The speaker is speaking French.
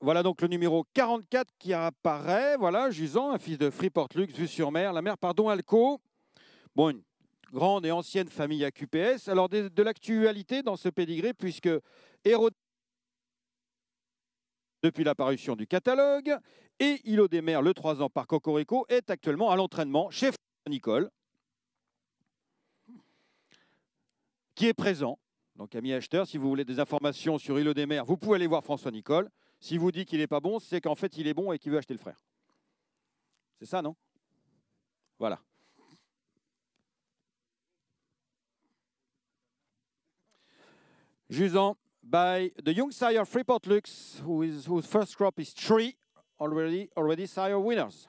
Voilà donc le numéro 44 qui apparaît. Voilà, Jusant, un fils de Freeport-Lux, vu sur mer. La mère, pardon, Alco. Bon, une grande et ancienne famille à QPS. Alors, de, l'actualité dans ce pédigré, puisque Hérode, depuis l'apparition du catalogue, et Ilo des Mers, le 3 ans par Cocorico, est actuellement à l'entraînement chez Nicole, qui est présent. Donc, ami acheteur, si vous voulez des informations sur Ilo des Mers, vous pouvez aller voir François Nicole. S'il vous dit qu'il n'est pas bon, c'est qu'en fait, il est bon et qu'il veut acheter le frère. C'est ça, non Voilà. Jusant, by the young sire Freeport Lux, whose first crop is three already, already sire winners.